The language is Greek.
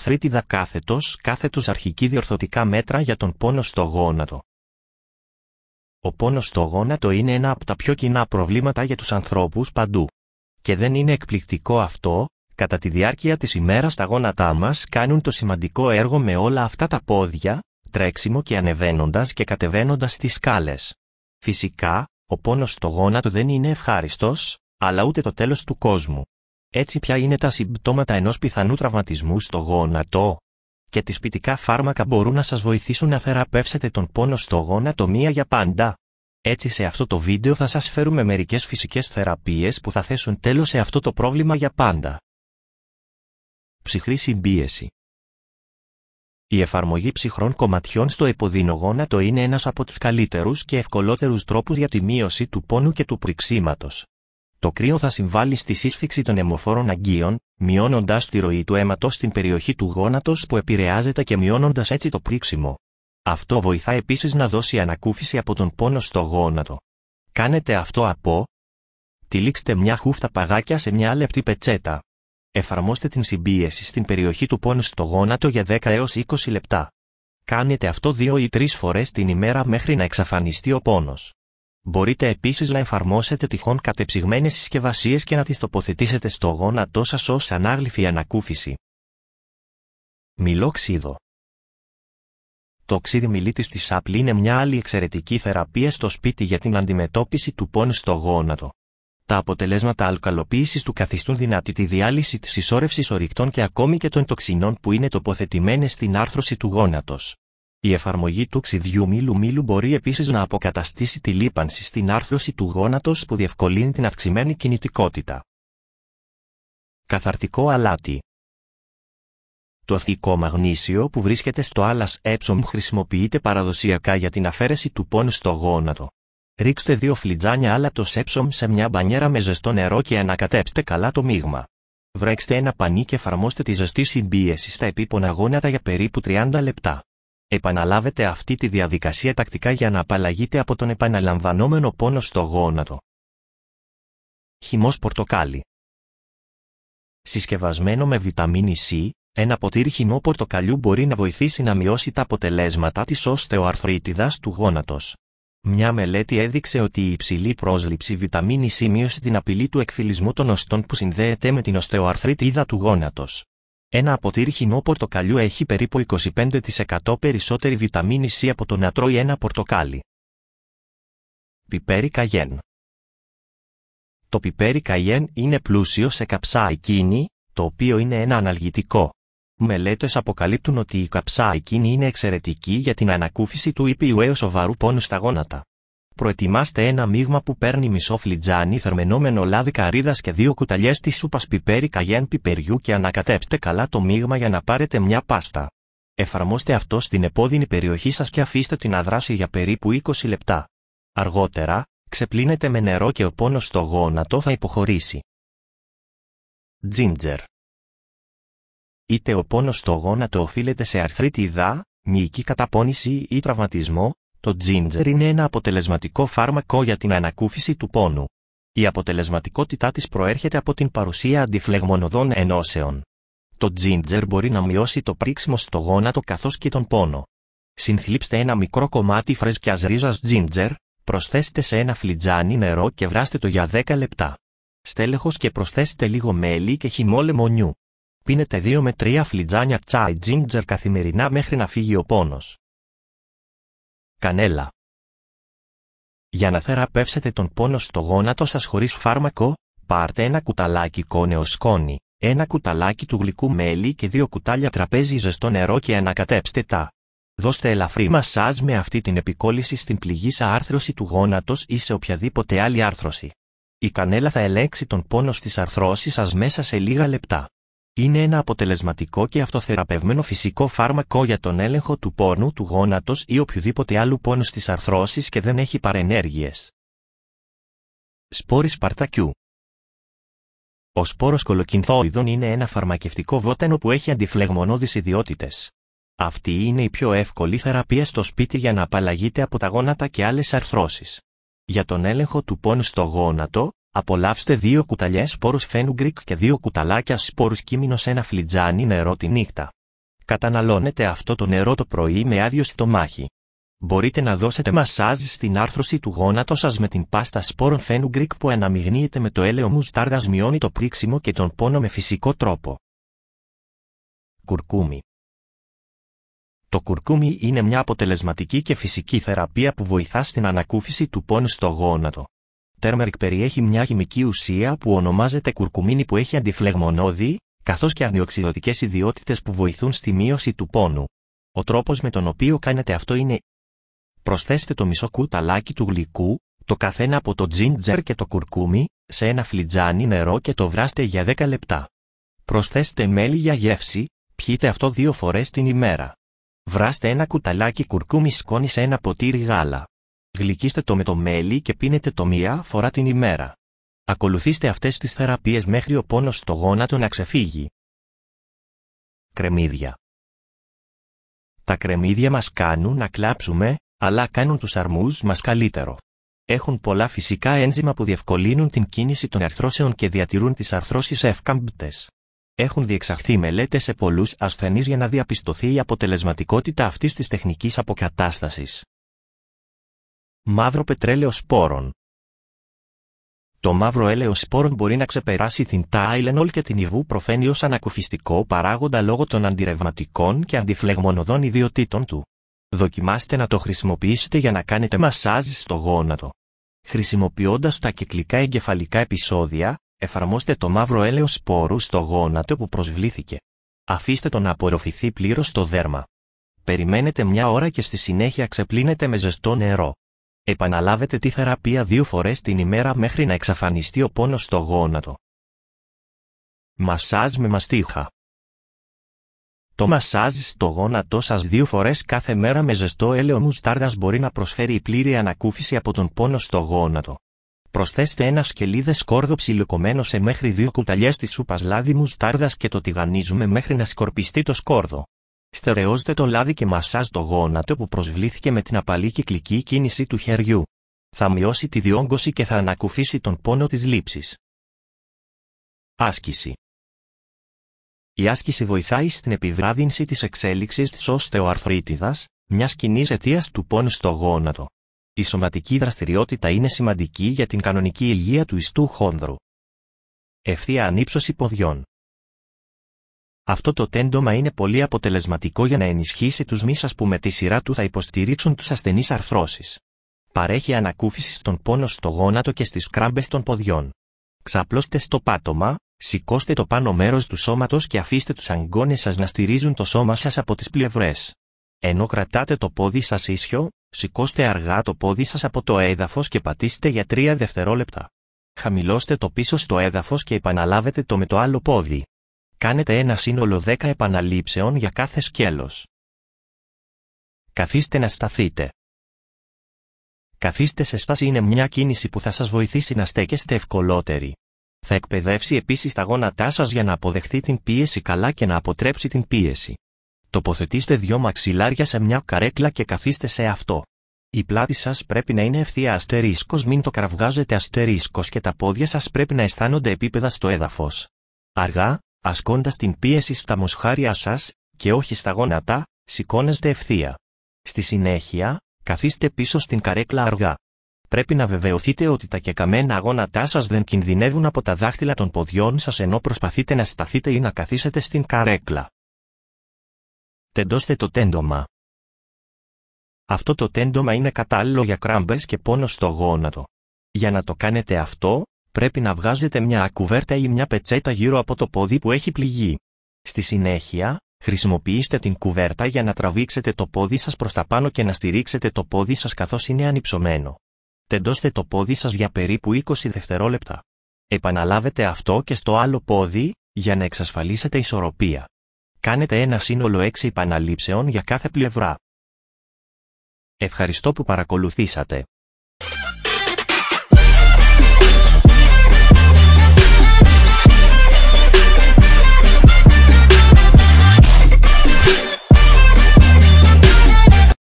αρθρίτιδα κάθετος, κάθετος αρχική διορθωτικά μέτρα για τον πόνος στο γόνατο. Ο πόνος στο γόνατο είναι ένα από τα πιο κοινά προβλήματα για τους ανθρώπους παντού. Και δεν είναι εκπληκτικό αυτό, κατά τη διάρκεια της ημέρας τα γόνατά μας κάνουν το σημαντικό έργο με όλα αυτά τα πόδια, τρέξιμο και ανεβαίνοντας και κατεβαίνοντας τις σκάλες. Φυσικά, ο πόνος στο γόνατο δεν είναι ευχάριστος, αλλά ούτε το τέλος του κόσμου. Έτσι ποια είναι τα συμπτώματα ενός πιθανού τραυματισμού στο γόνατο. Και τις ποιτικά φάρμακα μπορούν να σας βοηθήσουν να θεραπεύσετε τον πόνο στο γόνατο μία για πάντα. Έτσι σε αυτό το βίντεο θα σας φέρουμε μερικές φυσικές θεραπείες που θα θέσουν τέλος σε αυτό το πρόβλημα για πάντα. Ψυχρή συμπίεση η εφαρμογή ψυχρών κομματιών στο εποδίνο γόνατο είναι ένας από τους καλύτερους και ευκολότερους τρόπους για τη μείωση του πόνου και του πριξίματος. Το κρύο θα συμβάλλει στη σύσφυξη των αιμοφόρων αγκίων, μειώνοντας τη ροή του αίματος στην περιοχή του γόνατος που επηρεάζεται και μειώνοντας έτσι το πρίξιμο. Αυτό βοηθά επίσης να δώσει ανακούφιση από τον πόνο στο γόνατο. Κάνετε αυτό από. Τυλίξτε μια χούφτα παγάκια σε μια λεπτή πετσέτα. Εφαρμόστε την συμπίεση στην περιοχή του πόνου στο γόνατο για 10 έω 20 λεπτά. Κάνετε αυτό 2 ή 3 φορές την ημέρα μέχρι να εξαφανιστεί ο πόνος. Μπορείτε επίσης να εφαρμόσετε τυχόν κατεψυγμένες συσκευασίες και να τις τοποθετήσετε στο γόνατό σας ως ανάγλυφη ανακούφιση. Μιλοξίδο Το ξύδι μιλίτη της Apple είναι μια άλλη εξαιρετική θεραπεία στο σπίτι για την αντιμετώπιση του πόνου στο γόνατο. Τα αποτελέσματα αλκαλοποίησης του καθιστούν δυνατή τη διάλυση της συσσόρευσης ορυκτών και ακόμη και των τοξινών που είναι τοποθετημένες στην άρθρωση του γόνατος. Η εφαρμογή του ξυδιού μήλου-μήλου μπορεί επίσης να αποκαταστήσει τη λίπανση στην άρθρωση του γόνατος που διευκολύνει την αυξημένη κινητικότητα. Καθαρτικό αλάτι Το αθλικό μαγνήσιο που βρίσκεται στο άλλας έψομ χρησιμοποιείται παραδοσιακά για την αφαίρεση του πόνου στο γόνατο. Ρίξτε δύο φλιτζάνια άλατος έψομ σε μια μπανιέρα με ζεστό νερό και ανακατέψτε καλά το μείγμα. Βρέξτε ένα πανί και εφαρμόστε τη ζεστή συμπίεση στα επίπονα γόνατα για περίπου 30 λεπτά. Επαναλάβετε αυτή τη διαδικασία τακτικά για να απαλλαγείτε από τον επαναλαμβανόμενο πόνο στο γόνατο. Χυμός πορτοκάλι. Συσκευασμένο με βιταμίνη C, ένα ποτήρι χυμό πορτοκαλιού μπορεί να βοηθήσει να μειώσει τα αποτελέσματα της οστεοαρθροίτιδας του γόνατος. Μια μελέτη έδειξε ότι η υψηλή πρόσληψη βιταμίνη C μείωσε την απειλή του εκφυλισμού των οστών που συνδέεται με την οστεοαρθρίτιδα του γόνατος. Ένα ποτήρι χυμό πορτοκαλιού έχει περίπου 25% περισσότερη βιταμίνη C από το να τρώει ένα πορτοκάλι. Πιπέρι καγιέν Το πιπέρι καγιέν είναι πλούσιο σε καψαϊκίνη, το οποίο είναι ένα αναλγητικό. Μελέτες αποκαλύπτουν ότι η καψαϊκίνη είναι εξαιρετική για την ανακούφιση του ήπιου έως σοβαρού πόνου στα γόνατα προετοιμάστε ένα μείγμα που παίρνει μισό φλιτζάνι θερμενόμενο λάδι καρύδας και δύο κουταλιές της σούπας πιπέρι καγιέν πιπεριού και ανακατέψτε καλά το μείγμα για να πάρετε μια πάστα. Εφαρμόστε αυτό στην επώδυνη περιοχή σας και αφήστε την αδράση για περίπου 20 λεπτά. Αργότερα, ξεπλύνετε με νερό και ο πόνος στο γόνατο θα υποχωρήσει. Τζίντζερ Είτε ο πόνος στο γόνατο οφείλεται σε αρθρίτιδα, μυϊκή καταπώνηση ή τραυματισμό, το τζίντζερ είναι ένα αποτελεσματικό φάρμακο για την ανακούφιση του πόνου. Η αποτελεσματικότητά της προέρχεται από την παρουσία αντιφλεγμονωδών ενώσεων. Το τζίντζερ μπορεί να μειώσει το πρίξιμο στο γόνατο καθώς και τον πόνο. Συνθλίψτε ένα μικρό κομμάτι φρέσκιας ρίζας τζίντζερ, προσθέστε σε ένα φλιτζάνι νερό και βράστε το για 10 λεπτά. Στέλεχος και προσθέστε λίγο μέλι και χυμό λεμονιού. Πίνετε 2 με 3 φλιτζάνια τσάι τζίντζερ καθημερινά μέχρι να φύγει ο πόνος κανέλα. Για να θεραπεύσετε τον πόνο στο γόνατο σας χωρίς φάρμακο, πάρτε ένα κουταλάκι κόνεο σκόνη, ένα κουταλάκι του γλυκού μέλι και δύο κουτάλια τραπέζι ζεστό νερό και ανακατέψτε τα. Δώστε ελαφρύ μασάζ με αυτή την επικόλυση στην πληγήσα άρθρωση του γόνατος ή σε οποιαδήποτε άλλη άρθρωση. Η κανέλα θα ελέγξει τον πόνο στις αρθρώσεις σας μέσα σε λίγα λεπτά είναι ένα αποτελεσματικό και αυτοθεραπευμένο φυσικό φάρμακο για τον έλεγχο του πόνου του γόνατος ή οποιοδήποτε άλλου πόνου στις αρθρώσεις και δεν έχει παρενέργειες. Σπόρη Σπαρτακιού Ο σπόρος κολοκυνθόειδων είναι ένα φαρμακευτικό βότανο που έχει αντιφλεγμονώδεις ιδιότητες. Αυτή είναι η πιο εύκολη θεραπεία στο σπίτι για να απαλλαγείται από τα γόνατα και άλλες αρθρώσεις. Για τον έλεγχο του πόνου στο γόνατο, Απολαύστε δύο κουταλιές σπόρους φένουγκρικ και δύο κουταλάκια σπόρους κίμινο σε ένα φλιτζάνι νερό τη νύχτα. Καταναλώνετε αυτό το νερό το πρωί με άδειο στομάχι. Μπορείτε να δώσετε μασάζ στην άρθρωση του γόνατος σας με την πάστα σπόρων γκρικ που αναμειγνύεται με το έλαιο μουστάρδας μειώνει το πρίξιμο και τον πόνο με φυσικό τρόπο. Κουρκούμι το κουρκούμι είναι μια αποτελεσματική και φυσική θεραπεία που βοηθά στην ανακούφιση του πόνου στο γόνατο τέρμερικ περιέχει μια χημική ουσία που ονομάζεται κουρκουμίνη που έχει αντιφλεγμονώδη, καθώς και αρνιοξυδοτικές ιδιότητες που βοηθούν στη μείωση του πόνου. Ο τρόπος με τον οποίο κάνετε αυτό είναι Προσθέστε το μισό κουταλάκι του γλυκού, το καθένα από το τζίντζερ και το κουρκούμι, σε ένα φλιτζάνι νερό και το βράστε για 10 λεπτά. Προσθέστε μέλι για γεύση, πιείτε αυτό δύο φορές την ημέρα. Βράστε ένα κουταλάκι κουρκούμι σκόνη σε ένα ποτήρι γάλα. Γλυκίστε το με το μέλι και πίνετε το μία φορά την ημέρα. Ακολουθήστε αυτές τις θεραπείες μέχρι ο πόνος στο γόνατο να ξεφύγει. Κρεμμύδια Τα κρεμμύδια μας κάνουν να κλάψουμε, αλλά κάνουν τους αρμούς μας καλύτερο. Έχουν πολλά φυσικά ένζημα που διευκολύνουν την κίνηση των αρθρώσεων και διατηρούν τις αρθρώσεις ευκάμπτες. Έχουν διεξαχθεί μελέτες σε πολλούς ασθενείς για να διαπιστωθεί η αποτελεσματικότητα αυτής της τεχνικής αποκατάστασης. Μαύρο πετρέλαιο σπόρων. Το μαύρο έλαιο σπόρων μπορεί να ξεπεράσει την τάιλενολ και την ιβού προφένει ως ανακουφιστικό παράγοντα λόγω των αντιρευματικών και αντιφλεγμονωδών ιδιωτήτων του. Δοκιμάστε να το χρησιμοποιήσετε για να κάνετε μασάζ στο γόνατο. Χρησιμοποιώντας τα κυκλικά εγκεφαλικά επεισόδια, εφαρμόστε το μαύρο έλαιο σπόρου στο γόνατο που προσβλήθηκε. Αφήστε το να απορροφηθεί πλήρως στο δέρμα. Περιμένετε μια ώρα και στη συνέχεια ξεπλύνετε με ζεστό νερό. Επαναλάβετε τη θεραπεία δύο φορές την ημέρα μέχρι να εξαφανιστεί ο πόνος στο γόνατο. Μασάζ με μαστίχα. Το μασάζ στο γόνατό σας δύο φορές κάθε μέρα με ζεστό έλαιο μουστάρδας μπορεί να προσφέρει η πλήρη ανακούφιση από τον πόνο στο γόνατο. Προσθέστε ένα σκελίδες σκόρδο ψιλοκομμένο σε μέχρι δύο κουταλιές της σούπας λάδι μουστάρδας και το τηγανίζουμε μέχρι να σκορπιστεί το σκόρδο. Στερεώστε το λάδι και μασάζ το γόνατο που προσβλήθηκε με την απαλή κυκλική κίνηση του χεριού. Θα μειώσει τη διόγκωση και θα ανακουφίσει τον πόνο της λήψης. Άσκηση Η άσκηση βοηθάει στην επιβράδυνση της εξέλιξης της οστεοαρθρίτιδας, μιας κοινής αιτίας του πόνου στο γόνατο. Η σωματική δραστηριότητα είναι σημαντική για την κανονική υγεία του ιστού χόνδρου. Ευθεία ανύψωση ποδιών αυτό το τέντομα είναι πολύ αποτελεσματικό για να ενισχύσει τους μύσας που με τη σειρά του θα υποστηρίξουν τους ασθενείς αρθρώσεις. Παρέχει ανακούφιση στον πόνο στο γόνατο και στις κράμπες των ποδιών. Ξαπλώστε στο πάτωμα, σηκώστε το πάνω μέρος του σώματος και αφήστε τους αγκώνες σας να στηρίζουν το σώμα σας από τις πλευρές. Ενώ κρατάτε το πόδι σας ίσιο, σηκώστε αργά το πόδι σας από το έδαφος και πατήστε για 3 δευτερόλεπτα. Χαμηλώστε το πίσω στο έδαφος και επαναλάβετε το με το άλλο πόδι. Κάνετε ένα σύνολο 10 επαναλήψεων για κάθε σκέλος. Καθίστε να σταθείτε. Καθίστε σε στάση είναι μια κίνηση που θα σας βοηθήσει να στέκεστε ευκολότεροι. Θα εκπαιδεύσει επίσης τα γόνατά σας για να αποδεχθεί την πίεση καλά και να αποτρέψει την πίεση. Τοποθετήστε δυο μαξιλάρια σε μια καρέκλα και καθίστε σε αυτό. Η πλάτη σας πρέπει να είναι ευθεία αστερίσκος, μην το κραυγάζετε αστερίσκος και τα πόδια σας πρέπει να αισθάνονται επίπεδα στο έδαφος. Αργά, ασκώντας την πίεση στα μοσχάρια σας και όχι στα γόνατα, σηκώνεστε ευθεία. Στη συνέχεια, καθίστε πίσω στην καρέκλα αργά. Πρέπει να βεβαιωθείτε ότι τα κεκαμένα γόνατά σας δεν κινδυνεύουν από τα δάχτυλα των ποδιών σας ενώ προσπαθείτε να σταθείτε ή να καθίσετε στην καρέκλα. Τεντώστε το τέντομα. Αυτό το τέντομα είναι κατάλληλο για κράμπες και πόνο στο γόνατο. Για να το κάνετε αυτό, πρέπει να βγάζετε μια κουβέρτα ή μια πετσέτα γύρω από το πόδι που έχει πληγεί. Στη συνέχεια, χρησιμοποιήστε την κουβέρτα για να τραβήξετε το πόδι σας προς τα πάνω και να στηρίξετε το πόδι σας καθώς είναι ανυψωμένο. Τεντώστε το πόδι σας για περίπου 20 δευτερόλεπτα. Επαναλάβετε αυτό και στο άλλο πόδι, για να εξασφαλίσετε ισορροπία. Κάνετε ένα σύνολο 6 επαναλήψεων για κάθε πλευρά. Ευχαριστώ που παρακολουθήσατε.